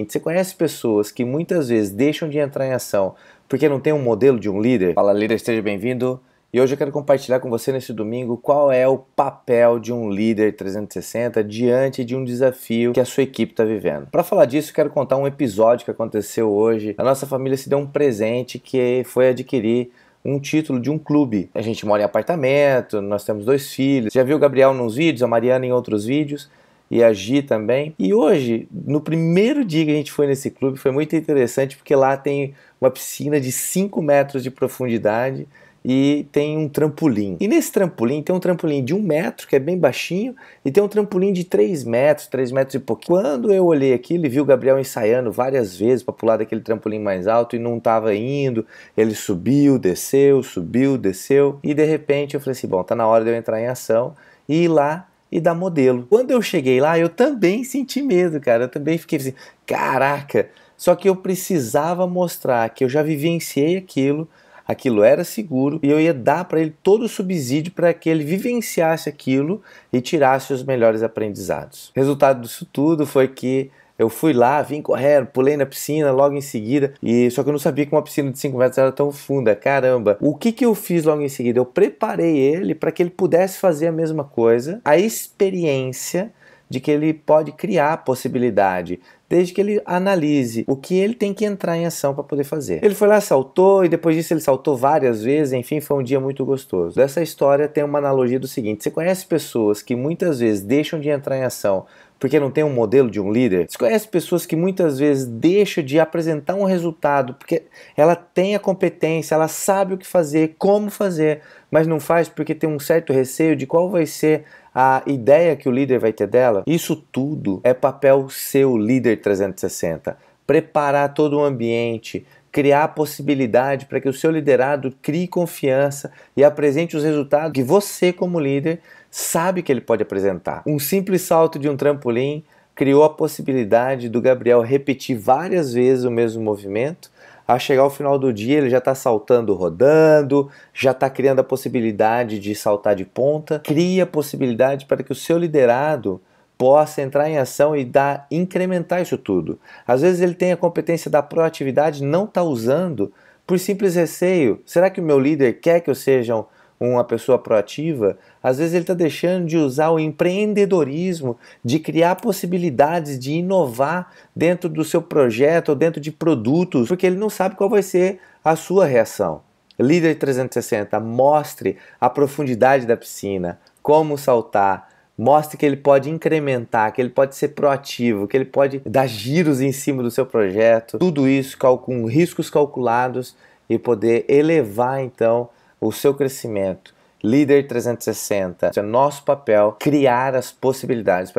Você conhece pessoas que muitas vezes deixam de entrar em ação porque não tem um modelo de um líder? Fala líder, seja bem-vindo. E hoje eu quero compartilhar com você nesse domingo qual é o papel de um líder 360 diante de um desafio que a sua equipe está vivendo. Para falar disso, quero contar um episódio que aconteceu hoje. A nossa família se deu um presente que foi adquirir um título de um clube. A gente mora em apartamento, nós temos dois filhos. Já viu o Gabriel nos vídeos, a Mariana em outros vídeos e a Gi também. E hoje, no primeiro dia que a gente foi nesse clube, foi muito interessante porque lá tem uma piscina de 5 metros de profundidade e tem um trampolim. E nesse trampolim tem um trampolim de um metro, que é bem baixinho, e tem um trampolim de 3 metros, 3 metros e pouquinho. Quando eu olhei aquilo e vi o Gabriel ensaiando várias vezes para pular daquele trampolim mais alto e não estava indo, ele subiu, desceu, subiu, desceu, e de repente eu falei assim: bom, tá na hora de eu entrar em ação e ir lá e da modelo. Quando eu cheguei lá, eu também senti medo, cara. Eu também fiquei assim, caraca. Só que eu precisava mostrar que eu já vivenciei aquilo, aquilo era seguro e eu ia dar para ele todo o subsídio para que ele vivenciasse aquilo e tirasse os melhores aprendizados. Resultado disso tudo foi que eu fui lá, vim correndo, pulei na piscina logo em seguida, e só que eu não sabia que uma piscina de 5 metros era tão funda, caramba. O que que eu fiz logo em seguida? Eu preparei ele para que ele pudesse fazer a mesma coisa. A experiência de que ele pode criar a possibilidade, desde que ele analise o que ele tem que entrar em ação para poder fazer. Ele foi lá, saltou e depois disso ele saltou várias vezes, enfim, foi um dia muito gostoso. Dessa história tem uma analogia do seguinte: você conhece pessoas que muitas vezes deixam de entrar em ação porque não tem um modelo de um líder. Você conhece pessoas que muitas vezes deixam de apresentar um resultado porque ela tem a competência, ela sabe o que fazer, como fazer, mas não faz porque tem um certo receio de qual vai ser a ideia que o líder vai ter dela. Isso tudo é papel seu líder 360. Preparar todo o ambiente, criar possibilidade para que o seu liderado crie confiança e apresente os resultados que você, como líder, sabe que ele pode apresentar. Um simples salto de um trampolim criou a possibilidade do Gabriel repetir várias vezes o mesmo movimento. A chegar ao final do dia, ele já está saltando rodando, já está criando a possibilidade de saltar de ponta. Cria a possibilidade para que o seu liderado possa entrar em ação e dar, incrementar isso tudo. Às vezes ele tem a competência da proatividade, não está usando por simples receio. Será que o meu líder quer que eu seja uma pessoa proativa? Às vezes ele está deixando de usar o empreendedorismo, de criar possibilidades, de inovar dentro do seu projeto ou dentro de produtos, porque ele não sabe qual vai ser a sua reação. Líder 360, mostre a profundidade da piscina, como saltar, mostre que ele pode incrementar, que ele pode ser proativo, que ele pode dar giros em cima do seu projeto, tudo isso com riscos calculados e poder elevar então o seu crescimento. Líder 360, é nosso papel criar as possibilidades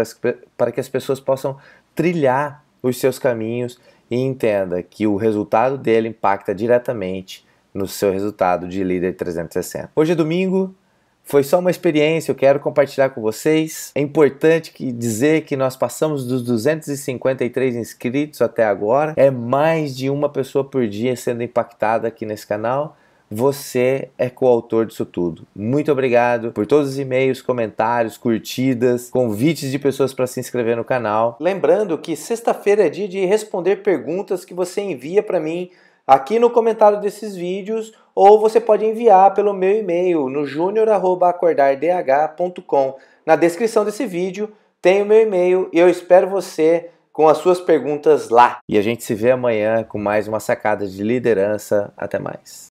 para que as pessoas possam trilhar os seus caminhos e entenda que o resultado dele impacta diretamente no seu resultado de líder 360. Hoje é domingo, foi só uma experiência, eu quero compartilhar com vocês. É importante que dizer que nós passamos dos 253 inscritos até agora. É mais de uma pessoa por dia sendo impactada aqui nesse canal. Você é coautor disso tudo. Muito obrigado por todos os e-mails, comentários, curtidas, convites de pessoas para se inscrever no canal. Lembrando que sexta-feira é dia de responder perguntas que você envia para mim aqui no comentário desses vídeos ou você pode enviar pelo meu e-mail no junior@acordardh.com. Na descrição desse vídeo tem o meu e-mail e eu espero você com as suas perguntas lá. E a gente se vê amanhã com mais uma sacada de liderança. Até mais.